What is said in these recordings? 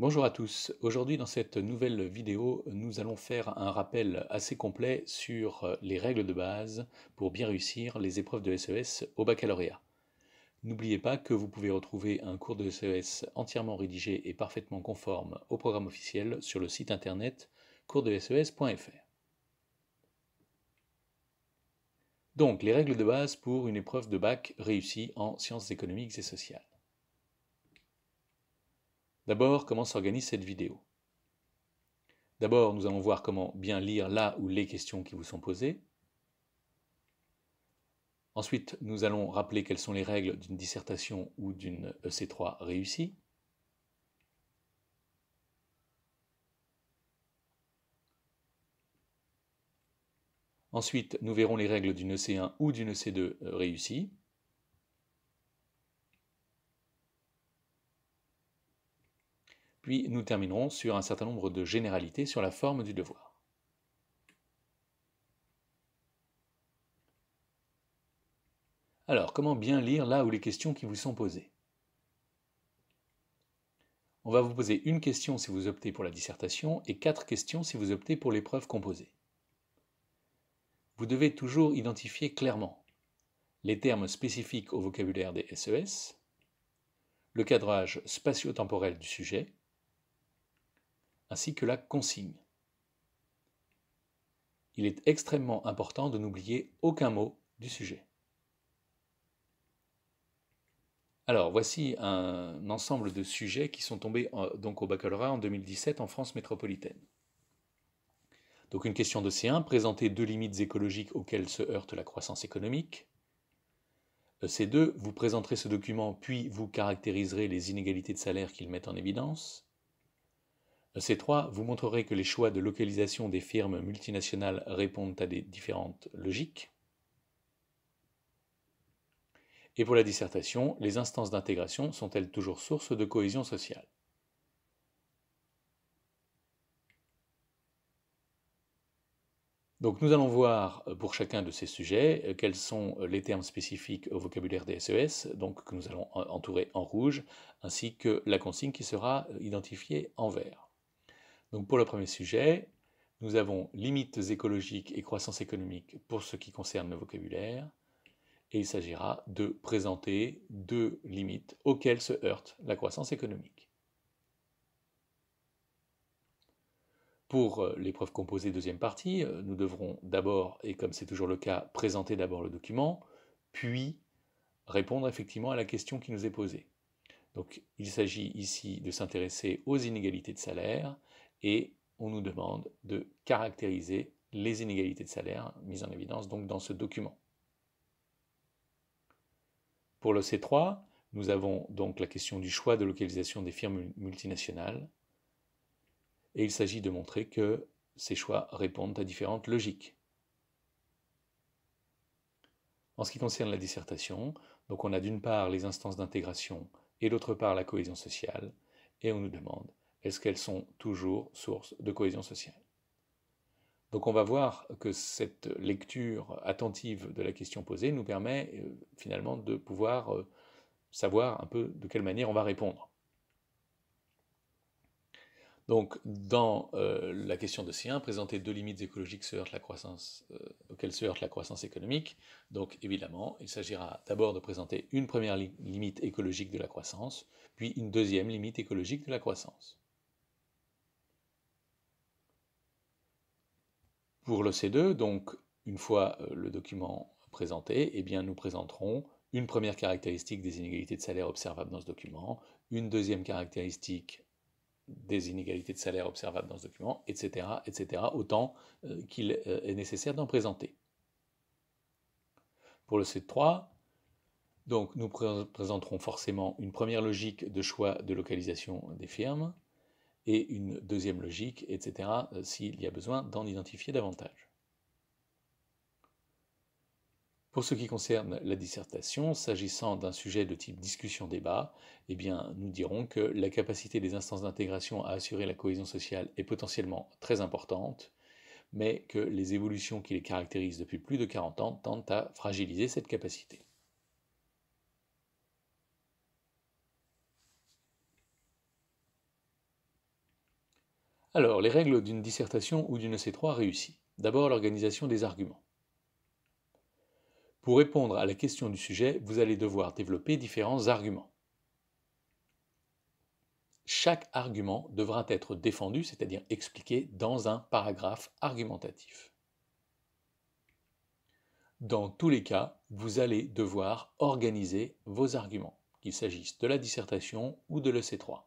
Bonjour à tous, aujourd'hui dans cette nouvelle vidéo nous allons faire un rappel assez complet sur euh, les règles de base pour bien réussir les épreuves de SES e au baccalauréat. N'oubliez pas que vous pouvez retrouver un cours de SES e entièrement rédigé et parfaitement conforme au programme officiel sur le site internet coursdeses.fr. Donc les règles de base pour une épreuve de bac réussie en sciences économiques et sociales. D'abord, comment s'organise cette vidéo D'abord, nous allons voir comment bien lire là ou les questions qui vous sont posées. Ensuite, nous allons rappeler quelles sont les règles d'une dissertation ou d'une EC3 réussie. Ensuite, nous verrons les règles d'une EC1 ou d'une EC2 réussie. Puis nous terminerons sur un certain nombre de généralités sur la forme du devoir. Alors, comment bien lire là où les questions qui vous sont posées On va vous poser une question si vous optez pour la dissertation et quatre questions si vous optez pour l'épreuve composée. Vous devez toujours identifier clairement les termes spécifiques au vocabulaire des SES, e le cadrage spatio-temporel du sujet, ainsi que la consigne. Il est extrêmement important de n'oublier aucun mot du sujet. Alors, voici un ensemble de sujets qui sont tombés euh, donc au baccalauréat en 2017 en France métropolitaine. Donc une question de C1, présenter deux limites écologiques auxquelles se heurte la croissance économique. Euh, C2, vous présenterez ce document puis vous caractériserez les inégalités de salaire qu'il met en évidence. Ces trois vous montrerez que les choix de localisation des firmes multinationales répondent à des différentes logiques. Et pour la dissertation, les instances d'intégration sont-elles toujours source de cohésion sociale Donc nous allons voir euh, pour chacun de ces sujets euh, quels sont euh, les termes spécifiques au vocabulaire des SES, e donc que nous allons entourer en rouge, ainsi que la consigne qui sera identifiée en vert pour le premier sujet, nous avons limites écologiques et croissance économique pour ce qui concerne le vocabulaire, et il s'agira de présenter deux limites auxquelles se heurte la croissance économique. Pour euh, l'épreuve composée deuxième partie, euh, nous devrons d'abord, et comme c'est toujours le cas, présenter d'abord le document, puis répondre effectivement à la question qui nous est posée. Donc il s'agit ici de s'intéresser aux inégalités de salaire et on nous demande de caractériser les inégalités de salaire mises en évidence donc dans ce document. Pour le C3, nous avons donc la question du choix de localisation des firmes multinationales et il s'agit de montrer que ces choix répondent à différentes logiques. En ce qui concerne la dissertation, donc on a d'une part les instances d'intégration et d'autre part la cohésion sociale, et on nous demande est-ce qu'elles sont toujours source de cohésion sociale donc on va voir que cette lecture attentive de la question posée nous permet euh, finalement de pouvoir euh, savoir un peu de quelle manière on va répondre. Donc dans euh, la question de Sien, présenter deux limites écologiques la croissance, auxquelles se heurte la croissance économique. Donc évidemment, il s'agira d'abord de présenter une première limite écologique de la croissance, puis une deuxième limite écologique de la croissance. Pour le C2, donc une fois euh, le document présenté, eh bien, nous présenterons une première caractéristique des inégalités de salaire observables dans ce document, une deuxième caractéristique des inégalités de salaire observables dans ce document, etc., etc., autant qu'il euh, est nécessaire d'en présenter. Pour le C3, donc, nous présenterons forcément une première logique de choix de localisation des firmes, et une deuxième logique, etc., euh, s'il y a besoin d'en identifier davantage. Pour ce qui concerne la dissertation, s'agissant d'un sujet de type discussion-débat, eh bien, nous dirons que la capacité des instances d'intégration à assurer la cohésion sociale est potentiellement très importante, mais que les évolutions qui les caractérisent depuis plus de 40 ans tendent à fragiliser cette capacité. Alors, les règles d'une dissertation ou d'une e C3 réussie. D'abord, l'organisation des arguments. Pour répondre à la question du sujet, vous allez devoir développer différents arguments. Chaque argument devra être défendu, c'est-à-dire expliqué dans un paragraphe argumentatif. Dans tous les cas, vous allez devoir organiser vos arguments, qu'il s'agisse de la dissertation ou de l'EC3.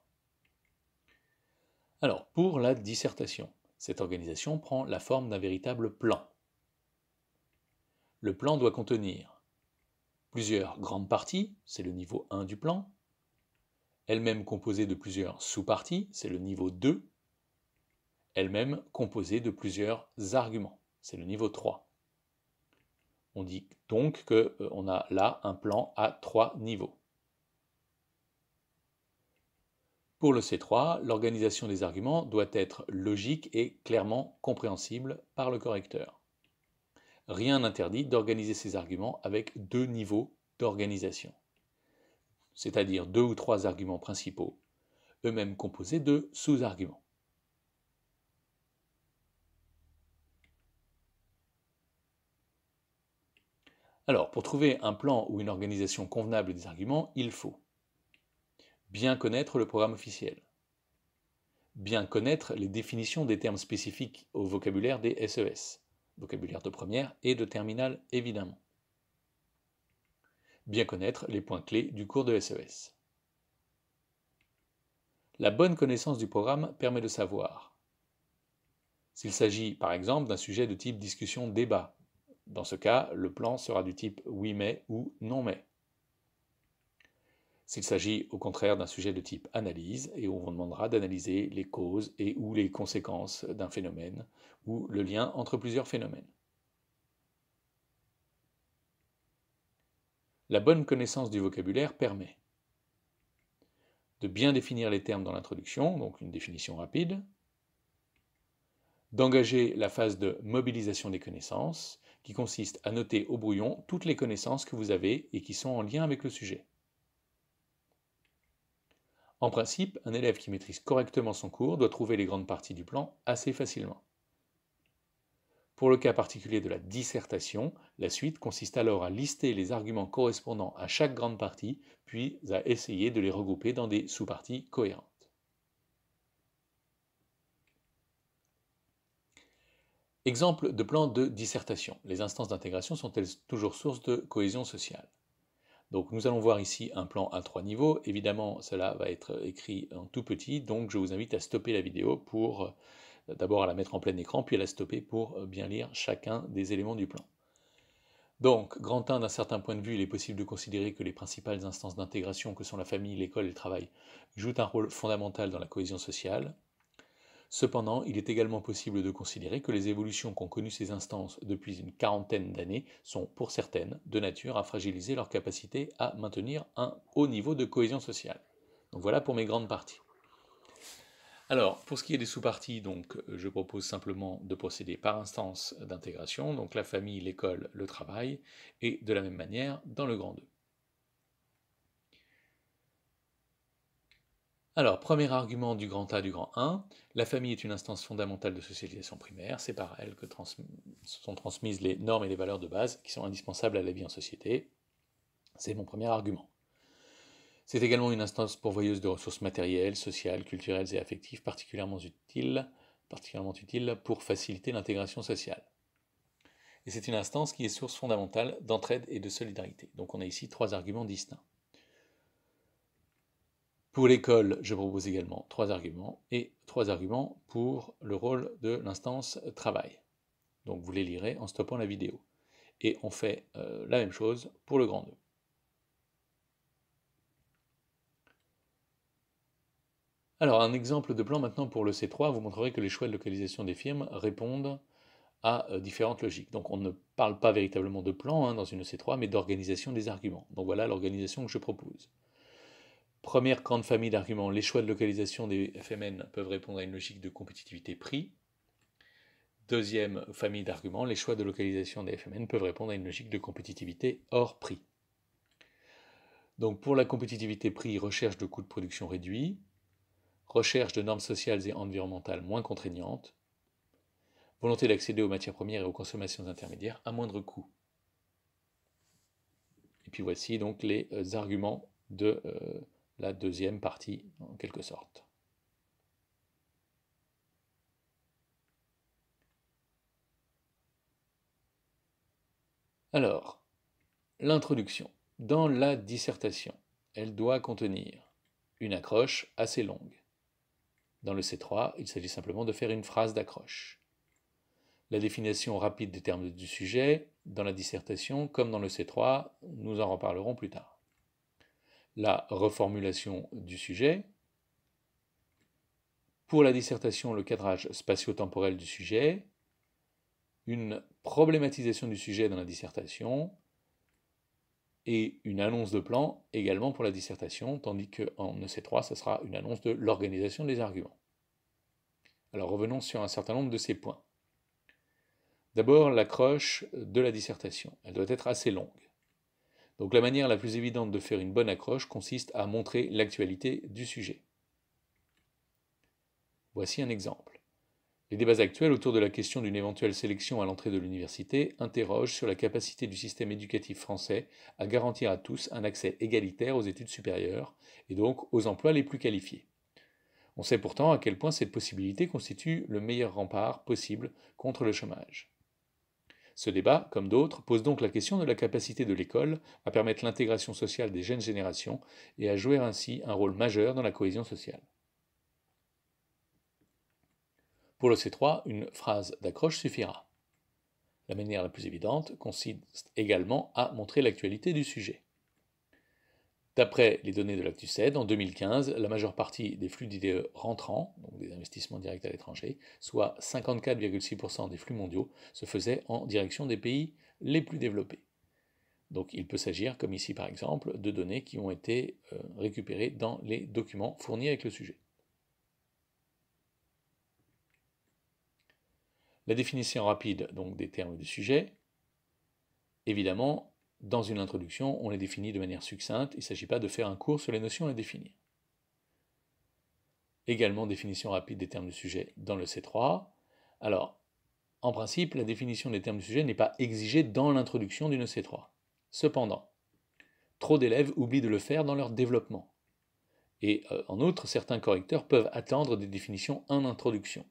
Alors, pour la dissertation, cette organisation prend la forme d'un véritable plan. Le plan doit contenir plusieurs grandes parties, c'est le niveau 1 du plan, elle-même composée de plusieurs sous-parties, c'est le niveau 2, elle-même composée de plusieurs arguments, c'est le niveau 3. On dit donc qu'on euh, a là un plan à trois niveaux. Pour le C3, l'organisation des arguments doit être logique et clairement compréhensible par le correcteur. Rien n'interdit d'organiser ces arguments avec deux niveaux d'organisation, c'est-à-dire deux ou trois arguments principaux, eux-mêmes composés de sous-arguments. Alors, pour trouver un plan ou une organisation convenable des arguments, il faut Bien connaître le programme officiel. Bien connaître les définitions des termes spécifiques au vocabulaire des SES, e vocabulaire de première et de terminale évidemment. Bien connaître les points clés du cours de SES. E La bonne connaissance du programme permet de savoir s'il s'agit par exemple d'un sujet de type discussion-débat. Dans ce cas, le plan sera du type oui mais ou non mais. S'il s'agit au contraire d'un sujet de type analyse, et où on demandera d'analyser les causes et ou les conséquences d'un phénomène, ou le lien entre plusieurs phénomènes. La bonne connaissance du vocabulaire permet de bien définir les termes dans l'introduction, donc une définition rapide, d'engager la phase de mobilisation des connaissances, qui consiste à noter au brouillon toutes les connaissances que vous avez et qui sont en lien avec le sujet. En principe, un élève qui maîtrise correctement son cours doit trouver les grandes parties du plan assez facilement. Pour le cas particulier de la dissertation, la suite consiste alors à lister les arguments correspondants à chaque grande partie, puis à essayer de les regrouper dans des sous-parties cohérentes. Exemple de plan de dissertation. Les instances d'intégration sont-elles toujours source de cohésion sociale donc nous allons voir ici un plan à trois niveaux. Évidemment, cela va être écrit en tout petit, donc je vous invite à stopper la vidéo pour euh, d'abord à la mettre en plein écran, puis à la stopper pour euh, bien lire chacun des éléments du plan. Donc, grand 1, d'un certain point de vue, il est possible de considérer que les principales instances d'intégration que sont la famille, l'école et le travail jouent un rôle fondamental dans la cohésion sociale. Cependant, il est également possible de considérer que les évolutions qu'ont connues ces instances depuis une quarantaine d'années sont, pour certaines, de nature à fragiliser leur capacité à maintenir un haut niveau de cohésion sociale. Donc voilà pour mes grandes parties. Alors, pour ce qui est des sous-parties, donc, euh, je propose simplement de procéder par instance d'intégration, donc la famille, l'école, le travail, et de la même manière dans le grand 2. Alors, premier argument du grand A du grand 1, la famille est une instance fondamentale de socialisation primaire, c'est par elle que sont transmises les normes et les valeurs de base qui sont indispensables à la vie en société. C'est mon premier argument. C'est également une instance pourvoyeuse de ressources matérielles, sociales, culturelles et affectives particulièrement particulièrement utiles pour faciliter l'intégration sociale. Et c'est une instance qui est source fondamentale d'entraide et de solidarité. Donc on a ici trois arguments distincts. Pour l'école, je propose également trois arguments et trois arguments pour le rôle de l'instance travail. Donc vous les lirez en stoppant la vidéo. Et on fait euh, la même chose pour le grand 2. Alors un exemple de plan maintenant pour le C3, vous montrerez que les choix de localisation des firmes répondent à euh, différentes logiques. Donc on ne parle pas véritablement de plan hein, dans une C3, mais d'organisation des arguments. Donc voilà l'organisation que je propose. Première grande famille d'arguments, les choix de localisation des FMN peuvent répondre à une logique de compétitivité prix. Deuxième famille d'arguments, les choix de localisation des FMN peuvent répondre à une logique de compétitivité hors prix. Donc pour la compétitivité prix, recherche de coûts de production réduits, recherche de normes sociales et environnementales moins contraignantes, volonté d'accéder aux matières premières et aux consommations intermédiaires à moindre coût. Et puis voici donc les euh, arguments de, euh, la deuxième partie en quelque sorte. Alors, l'introduction. Dans la dissertation, elle doit contenir une accroche assez longue. Dans le C3, il s'agit simplement de faire une phrase d'accroche. La définition rapide des termes du sujet, dans la dissertation, comme dans le C3, nous en reparlerons plus tard la reformulation du sujet. Pour la dissertation, le cadrage spatio-temporel du sujet. Une problématisation du sujet dans la dissertation. Et une annonce de plan également pour la dissertation, tandis qu'en EC3, ce sera une annonce de l'organisation des arguments. Alors revenons sur un certain nombre de ces points. D'abord, l'accroche de la dissertation. Elle doit être assez longue. Donc la manière la plus évidente de faire une bonne accroche consiste à montrer l'actualité du sujet. Voici un exemple. Les débats actuels autour de la question d'une éventuelle sélection à l'entrée de l'université interrogent sur la capacité du système éducatif français à garantir à tous un accès égalitaire aux études supérieures et donc aux emplois les plus qualifiés. On sait pourtant à quel point cette possibilité constitue le meilleur rempart possible contre le chômage. Ce débat, comme d'autres, pose donc la question de la capacité de l'école à permettre l'intégration sociale des jeunes générations et à jouer ainsi un rôle majeur dans la cohésion sociale. Pour le C3, une phrase d'accroche suffira. La manière la plus évidente consiste également à montrer l'actualité du sujet. D'après les données de l'ActuSed, en 2015, la majeure partie des flux d'IDE rentrants, donc des investissements directs à l'étranger, soit 54,6% des flux mondiaux, se faisaient en direction des pays les plus développés. Donc il peut s'agir, comme ici par exemple, de données qui ont été euh, récupérées dans les documents fournis avec le sujet. La définition rapide donc, des termes du sujet. Évidemment, dans une introduction, on les définit de manière succincte, il ne s'agit pas de faire un cours sur les notions à définir. Également, définition rapide des termes de sujet dans le C3. Alors, en principe, la définition des termes du sujet n'est pas exigée dans l'introduction d'une C3. Cependant, trop d'élèves oublient de le faire dans leur développement. Et euh, en outre, certains correcteurs peuvent attendre des définitions en introduction.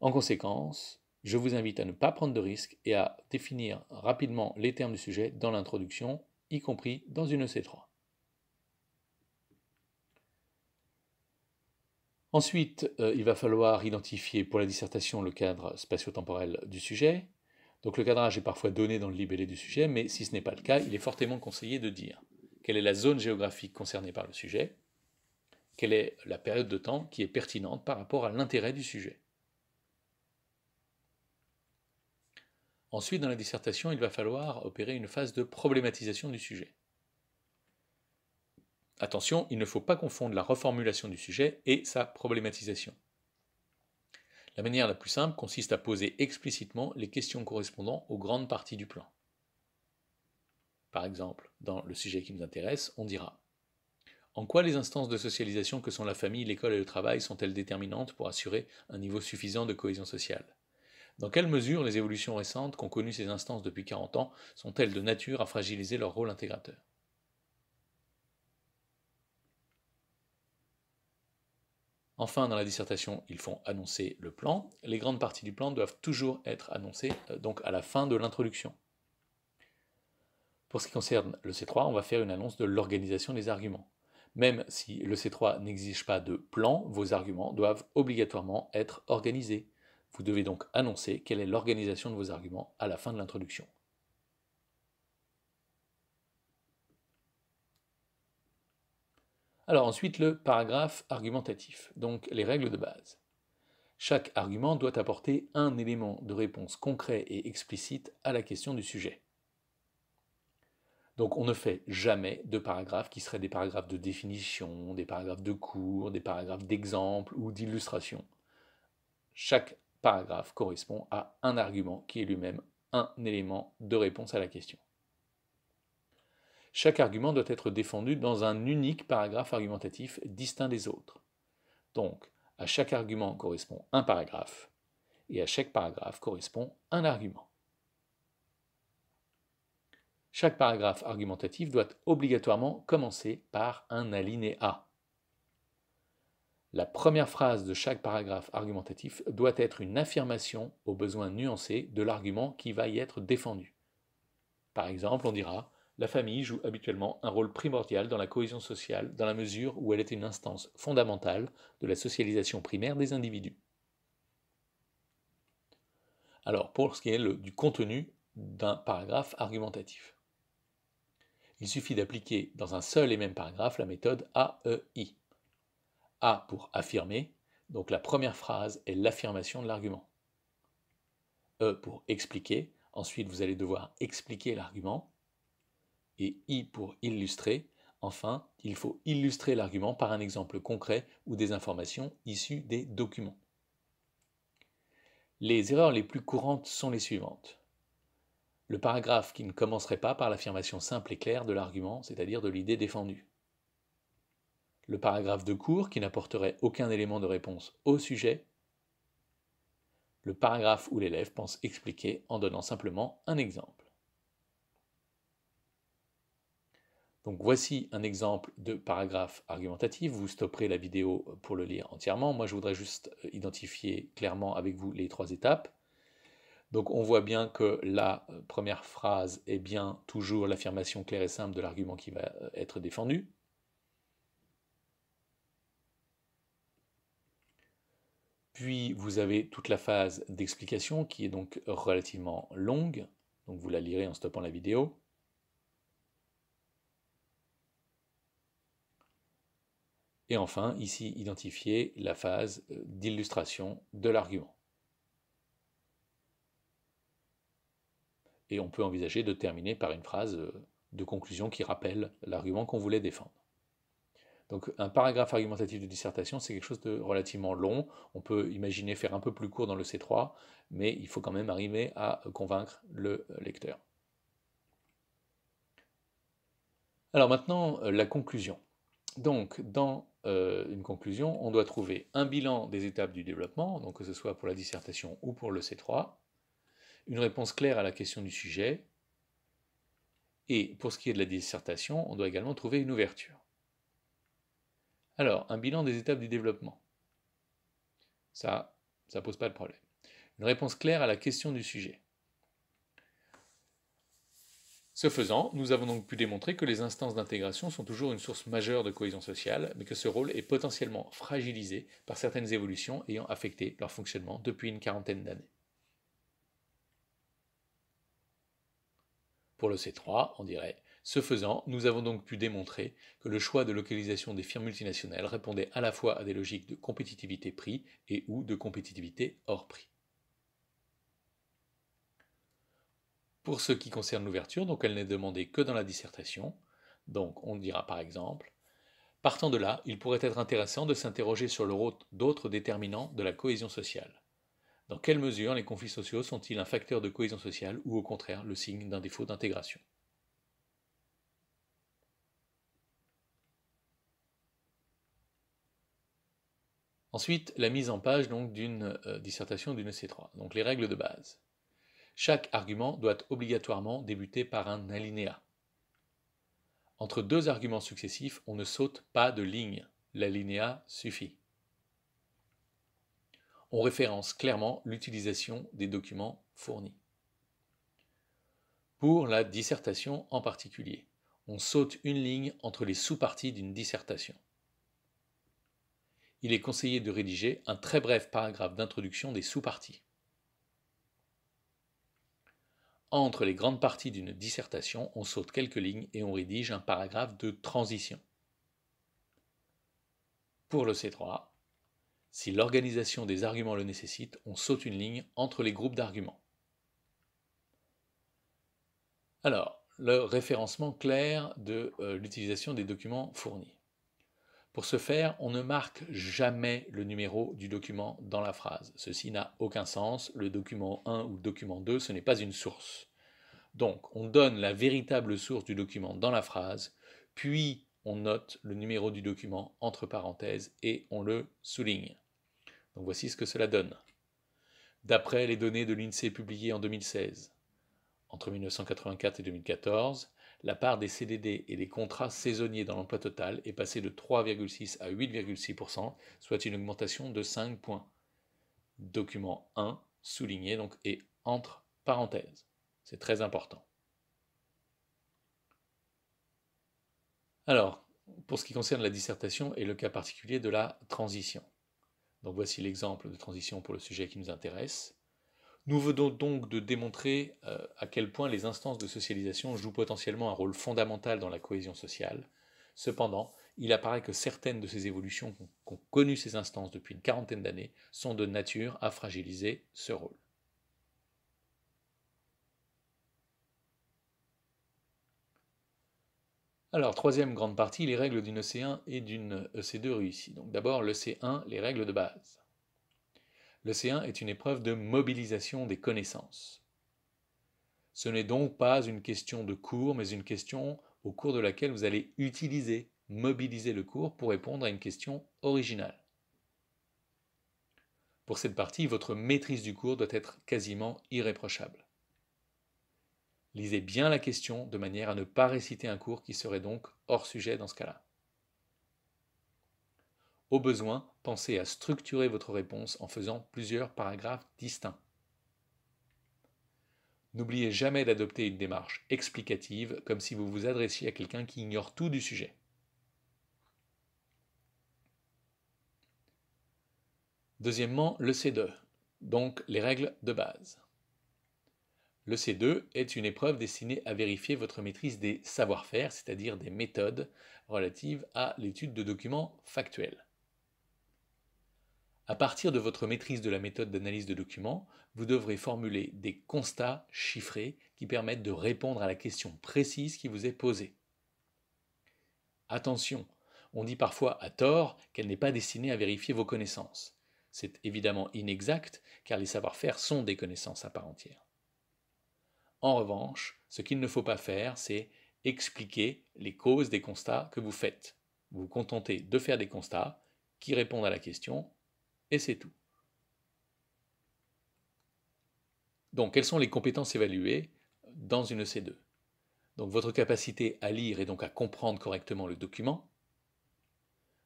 En conséquence, je vous invite à ne pas prendre de risques et à définir rapidement les termes du sujet dans l'introduction, y compris dans une EC3. Ensuite, euh, il va falloir identifier pour la dissertation le cadre spatio-temporel du sujet. Donc le cadrage est parfois donné dans le libellé du sujet, mais si ce n'est pas le cas, il est fortement conseillé de dire quelle est la zone géographique concernée par le sujet, quelle est la période de temps qui est pertinente par rapport à l'intérêt du sujet. Ensuite, dans la dissertation, il va falloir opérer une phase de problématisation du sujet. Attention, il ne faut pas confondre la reformulation du sujet et sa problématisation. La manière la plus simple consiste à poser explicitement les questions correspondant aux grandes parties du plan. Par exemple, dans le sujet qui nous intéresse, on dira En quoi les instances de socialisation que sont la famille, l'école et le travail sont-elles déterminantes pour assurer un niveau suffisant de cohésion sociale dans quelle mesure les évolutions récentes qu'ont connues ces instances depuis 40 ans sont-elles de nature à fragiliser leur rôle intégrateur Enfin, dans la dissertation, ils font annoncer le plan. Les grandes parties du plan doivent toujours être annoncées euh, donc à la fin de l'introduction. Pour ce qui concerne le C3, on va faire une annonce de l'organisation des arguments. Même si le C3 n'exige pas de plan, vos arguments doivent obligatoirement être organisés. Vous devez donc annoncer quelle est l'organisation de vos arguments à la fin de l'introduction. Alors ensuite, le paragraphe argumentatif, donc les règles de base. Chaque argument doit apporter un élément de réponse concret et explicite à la question du sujet. Donc on ne fait jamais de paragraphes qui seraient des paragraphes de définition, des paragraphes de cours, des paragraphes d'exemple ou d'illustration. Chaque paragraphe correspond à un argument qui est lui-même un élément de réponse à la question. Chaque argument doit être défendu dans un unique paragraphe argumentatif distinct des autres. Donc, à chaque argument correspond un paragraphe, et à chaque paragraphe correspond un argument. Chaque paragraphe argumentatif doit obligatoirement commencer par un alinéa, la première phrase de chaque paragraphe argumentatif doit être une affirmation aux besoins nuancés de l'argument qui va y être défendu. Par exemple, on dira La famille joue habituellement un rôle primordial dans la cohésion sociale dans la mesure où elle est une instance fondamentale de la socialisation primaire des individus. Alors, pour ce qui est du contenu d'un paragraphe argumentatif, il suffit d'appliquer dans un seul et même paragraphe la méthode AEI a pour affirmer, donc la première phrase est l'affirmation de l'argument. E pour expliquer, ensuite vous allez devoir expliquer l'argument. Et I pour illustrer, enfin il faut illustrer l'argument par un exemple concret ou des informations issues des documents. Les erreurs les plus courantes sont les suivantes. Le paragraphe qui ne commencerait pas par l'affirmation simple et claire de l'argument, c'est-à-dire de l'idée défendue le paragraphe de cours qui n'apporterait aucun élément de réponse au sujet, le paragraphe où l'élève pense expliquer en donnant simplement un exemple. Donc voici un exemple de paragraphe argumentatif. Vous stopperez la vidéo pour le lire entièrement. Moi, je voudrais juste euh, identifier clairement avec vous les trois étapes. Donc on voit bien que la euh, première phrase est bien toujours l'affirmation claire et simple de l'argument qui va euh, être défendu. Puis vous avez toute la phase d'explication qui est donc relativement longue, donc vous la lirez en stoppant la vidéo. Et enfin, ici, identifier la phase euh, d'illustration de l'argument. Et on peut envisager de terminer par une phrase euh, de conclusion qui rappelle l'argument qu'on voulait défendre. Donc un paragraphe argumentatif de dissertation, c'est quelque chose de relativement long. On peut imaginer faire un peu plus court dans le C3, mais il faut quand même arriver à convaincre le lecteur. Alors maintenant, euh, la conclusion. Donc, dans euh, une conclusion, on doit trouver un bilan des étapes du développement, donc que ce soit pour la dissertation ou pour le C3, une réponse claire à la question du sujet, et pour ce qui est de la dissertation, on doit également trouver une ouverture. Alors, un bilan des étapes du développement. Ça, ça pose pas de problème. Une réponse claire à la question du sujet. Ce faisant, nous avons donc pu démontrer que les instances d'intégration sont toujours une source majeure de cohésion sociale, mais que ce rôle est potentiellement fragilisé par certaines évolutions ayant affecté leur fonctionnement depuis une quarantaine d'années. Pour le C3, on dirait ce faisant, nous avons donc pu démontrer que le choix de localisation des firmes multinationales répondait à la fois à des logiques de compétitivité prix et ou de compétitivité hors prix. Pour ce qui concerne l'ouverture, donc elle n'est demandée que dans la dissertation, donc on dira par exemple Partant de là, il pourrait être intéressant de s'interroger sur le rôle d'autres déterminants de la cohésion sociale. Dans quelle mesure les conflits sociaux sont-ils un facteur de cohésion sociale ou au contraire le signe d'un défaut d'intégration Ensuite, la mise en page d'une euh, dissertation d'une e c 3 donc les règles de base. Chaque argument doit obligatoirement débuter par un alinéa. Entre deux arguments successifs, on ne saute pas de ligne. L'alinéa suffit. On référence clairement l'utilisation des documents fournis. Pour la dissertation en particulier, on saute une ligne entre les sous-parties d'une dissertation il est conseillé de rédiger un très bref paragraphe d'introduction des sous-parties. Entre les grandes parties d'une dissertation, on saute quelques lignes et on rédige un paragraphe de transition. Pour le C3, si l'organisation des arguments le nécessite, on saute une ligne entre les groupes d'arguments. Alors, le référencement clair de euh, l'utilisation des documents fournis. Pour ce faire, on ne marque jamais le numéro du document dans la phrase. Ceci n'a aucun sens. Le document 1 ou le document 2, ce n'est pas une source. Donc, on donne la véritable source du document dans la phrase, puis on note le numéro du document entre parenthèses et on le souligne. Donc voici ce que cela donne. D'après les données de l'INSEE publiées en 2016, entre 1984 et 2014, la part des CDD et des contrats saisonniers dans l'emploi total est passée de 3,6 à 8,6%, soit une augmentation de 5 points. Document 1 souligné donc et entre parenthèses. C'est très important. Alors, pour ce qui concerne la dissertation et le cas particulier de la transition. Donc voici l'exemple de transition pour le sujet qui nous intéresse. Nous venons donc de démontrer euh, à quel point les instances de socialisation jouent potentiellement un rôle fondamental dans la cohésion sociale. Cependant, il apparaît que certaines de ces évolutions qu'ont connues ces instances depuis une quarantaine d'années sont de nature à fragiliser ce rôle. Alors, troisième grande partie, les règles d'une EC1 et d'une EC2 réussie. Donc d'abord, l'EC1, les règles de base le C1 est une épreuve de mobilisation des connaissances. Ce n'est donc pas une question de cours, mais une question au cours de laquelle vous allez utiliser, mobiliser le cours pour répondre à une question originale. Pour cette partie, votre maîtrise du cours doit être quasiment irréprochable. Lisez bien la question de manière à ne pas réciter un cours qui serait donc hors sujet dans ce cas-là. Au besoin, pensez à structurer votre réponse en faisant plusieurs paragraphes distincts. N'oubliez jamais d'adopter une démarche explicative comme si vous vous adressiez à quelqu'un qui ignore tout du sujet. Deuxièmement, le C2, donc les règles de base. Le C2 est une épreuve destinée à vérifier votre maîtrise des savoir-faire, c'est-à-dire des méthodes relatives à l'étude de documents factuels. À partir de votre maîtrise de la méthode d'analyse de documents, vous devrez formuler des constats chiffrés qui permettent de répondre à la question précise qui vous est posée. Attention, on dit parfois à tort qu'elle n'est pas destinée à vérifier vos connaissances. C'est évidemment inexact car les savoir-faire sont des connaissances à part entière. En revanche, ce qu'il ne faut pas faire, c'est expliquer les causes des constats que vous faites. Vous vous contentez de faire des constats qui répondent à la question et c'est tout. Donc, quelles sont les compétences évaluées dans une EC2 Donc, votre capacité à lire et donc à comprendre correctement le document,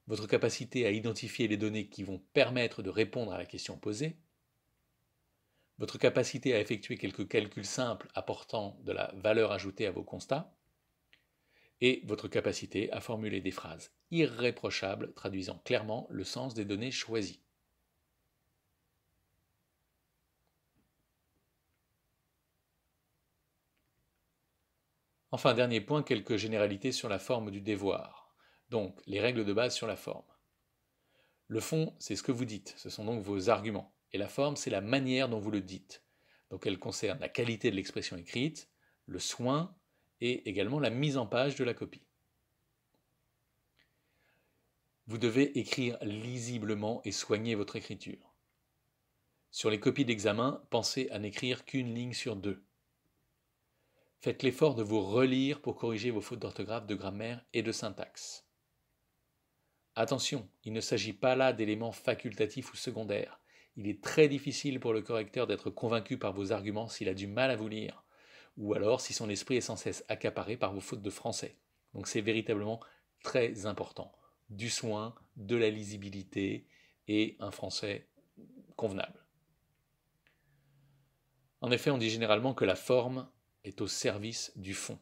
votre capacité à identifier les données qui vont permettre de répondre à la question posée, votre capacité à effectuer quelques calculs simples apportant de la valeur ajoutée à vos constats, et votre capacité à formuler des phrases irréprochables traduisant clairement le sens des données choisies. Enfin, dernier point, quelques généralités sur la forme du devoir. Donc, les règles de base sur la forme. Le fond, c'est ce que vous dites, ce sont donc vos arguments. Et la forme, c'est la manière dont vous le dites. Donc elle concerne la qualité de l'expression écrite, le soin et également la mise en page de la copie. Vous devez écrire lisiblement et soigner votre écriture. Sur les copies d'examen, pensez à n'écrire qu'une ligne sur deux. Faites l'effort de vous relire pour corriger vos fautes d'orthographe, de grammaire et de syntaxe. Attention, il ne s'agit pas là d'éléments facultatifs ou secondaires. Il est très difficile pour le correcteur d'être convaincu par vos arguments s'il a du mal à vous lire, ou alors si son esprit est sans cesse accaparé par vos fautes de français. Donc c'est véritablement très important. Du soin, de la lisibilité et un français convenable. En effet, on dit généralement que la forme est au service du fond.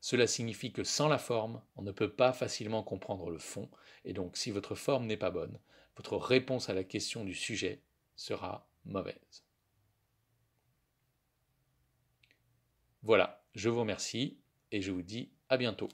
Cela signifie que sans la forme, on ne peut pas facilement comprendre le fond, et donc si votre forme n'est pas bonne, votre réponse à la question du sujet sera mauvaise. Voilà, je vous remercie et je vous dis à bientôt.